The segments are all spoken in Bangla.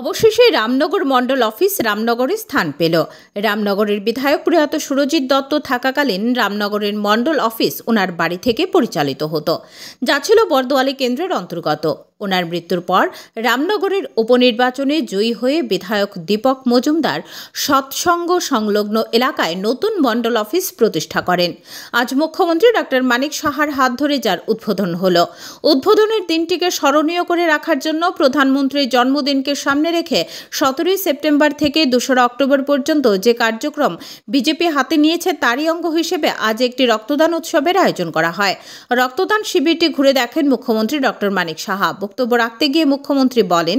অবশেষে রামনগর মণ্ডল অফিস রামনগরে স্থান পেল রামনগরের বিধায়ক প্রয়াত সুরজিৎ দত্ত থাকাকালীন রামনগরের মণ্ডল অফিস ওনার বাড়ি থেকে পরিচালিত হতো যা ছিল বরদোয়ালি কেন্দ্রের অন্তর্গত ওনার মৃত্যুর পর রামনগরের উপনির্বাচনে জয়ী হয়ে বিধায়ক দীপক মজুমদার সৎসঙ্গ সংলগ্ন এলাকায় নতুন মণ্ডল অফিস প্রতিষ্ঠা করেন আজ মুখ্যমন্ত্রী ডক্টর মানিক সাহার হাত ধরে যার উদ্বোধন হল উদ্বোধনের দিনটিকে স্মরণীয় করে রাখার জন্য প্রধানমন্ত্রীর জন্মদিনকে সামনে রেখে সতেরোই সেপ্টেম্বর থেকে দোসরা অক্টোবর পর্যন্ত যে কার্যক্রম বিজেপি হাতে নিয়েছে তারই অঙ্গ হিসেবে আজ একটি রক্তদান উৎসবের আয়োজন করা হয় রক্তদান শিবিরটি ঘুরে দেখেন মুখ্যমন্ত্রী ডক্টর মানিক সাহা বক্তব্য রাখতে গিয়ে মুখ্যমন্ত্রী বলেন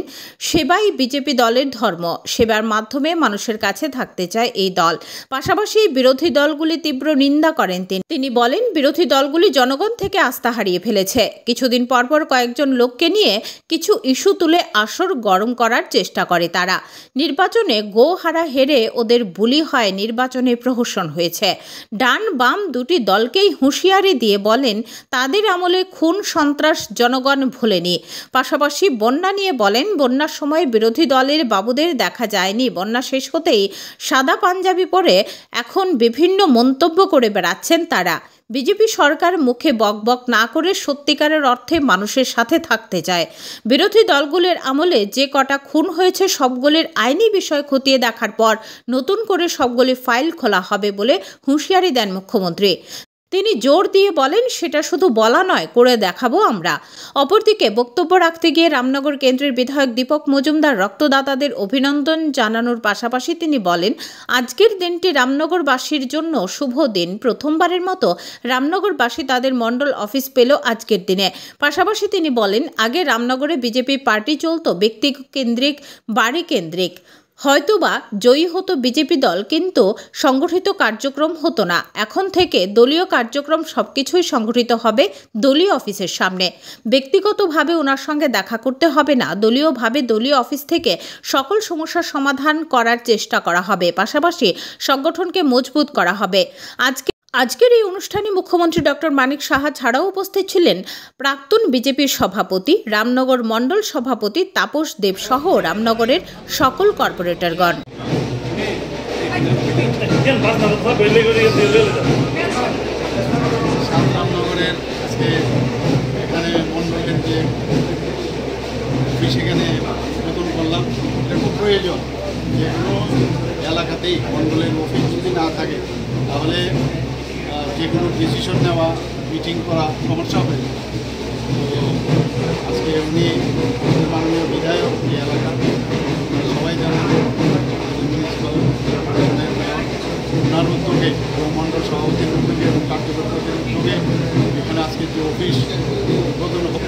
সেবাই বিজেপি দলের ধর্ম সেবার মাধ্যমে মানুষের কাছে থাকতে চায় এই দল পাশাপাশি বিরোধী দলগুলি তীব্র নিন্দা করেন তিনি তিনি বলেন বিরোধী দলগুলি জনগণ থেকে আস্থা হারিয়ে ফেলেছে কিছুদিন পরপর কয়েকজন লোককে নিয়ে কিছু ইস্যু তুলে আসর গরম করার চেষ্টা করে তারা নির্বাচনে গোহারা হেরে ওদের বুলি হয় নির্বাচনে প্রহসন হয়েছে ডান বাম দুটি দলকেই হুঁশিয়ারি দিয়ে বলেন তাদের আমলে খুন সন্ত্রাস জনগণ ভোলেনি পাশাপাশি বন্যা নিয়ে বলেন বন্যার সময় বিরোধী দলের বাবুদের দেখা যায়নি বন্যা শেষ হতেই সাদা পাঞ্জাবি পরে এখন বিভিন্ন মন্তব্য করে বেড়াচ্ছেন তারা বিজেপি সরকার মুখে বকবক না করে সত্যিকারের অর্থে মানুষের সাথে থাকতে চায় বিরোধী দলগুলির আমলে যে কটা খুন হয়েছে সবগুলির আইনি বিষয় খতিয়ে দেখার পর নতুন করে সবগুলি ফাইল খোলা হবে বলে হুঁশিয়ারি দেন মুখ্যমন্ত্রী তিনি জোর দিয়ে বলেন সেটা শুধু বলা নয় করে দেখাবো আমরা অপরদিকে বক্তব্য রাখতে গিয়ে রামনগর কেন্দ্রের বিধায়ক দীপক মজুমদার রক্তদাতাদের অভিনন্দন জানানোর পাশাপাশি তিনি বলেন আজকের দিনটি রামনগরবাসীর জন্য শুভ দিন প্রথমবারের মতো রামনগরবাসী তাদের মণ্ডল অফিস পেল আজকের দিনে পাশাপাশি তিনি বলেন আগে রামনগরে বিজেপি পার্টি চলত ব্যক্তি কেন্দ্রিক বাড়ি কেন্দ্রিক হয়তোবা জয়ী হতো বিজেপি দল কিন্তু সংগঠিত কার্যক্রম হতো না এখন থেকে দলীয় কার্যক্রম সবকিছুই সংগঠিত হবে দলীয় অফিসের সামনে ব্যক্তিগতভাবে ওনার সঙ্গে দেখা করতে হবে না দলীয়ভাবে দলীয় অফিস থেকে সকল সমস্যার সমাধান করার চেষ্টা করা হবে পাশাপাশি সংগঠনকে মজবুত করা হবে আজকে আজকের এই অনুষ্ঠানে মুখ্যমন্ত্রী ডক্টর মানিক সাহা ছাড়াও উপস্থিত ছিলেন প্রাক্তন বিজেপির সভাপতি রামনগর মণ্ডল সভাপতি তাপস দেব সহ রামনগরের সকল কর্পোরেটরগণ সেখানে এলাকাতেই মন্ডলের অফিস যদি না থাকে তাহলে যে কোনো ডিসিশন নেওয়া মিটিং করা সমস্যা হবে আজকে উনি মাননীয় বিধায়ক এই এলাকার সবাই জানেন ওনার উদ্যোগে ব্রহ্মাণ্ড সভাপতির উদ্যোগে এবং কার্যকর্তাদের উদ্যোগে এখানে আজকে যে অফিস উদ্বোধন হবে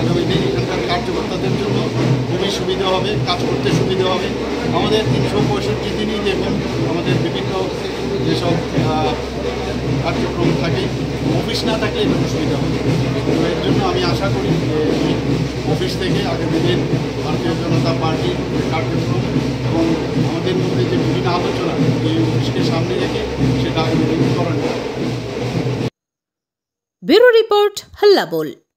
আগামী দিন এখানকার কার্যকর্তাদের জন্য খুবই সুবিধা হবে কাজ করতে সুবিধা হবে আমাদের তিনশো পঁয়ষট্টি দিনই দেখুন আমাদের বিভিন্ন যেসব কার্যক্রম থাকে অফিস না থাকলে একটু সুবিধা হবে এর জন্য আমি আশা করি যে অফিস থেকে আগামী দিন ভারতীয় জনতা পার্টি কার্যক্রম এবং আমাদের মধ্যে যে বিভিন্ন আলোচনা এই অফিসকে সামনে রেখে সেটা আগামী দিন করা ব্যুরো রিপোর্ট হল্লা বল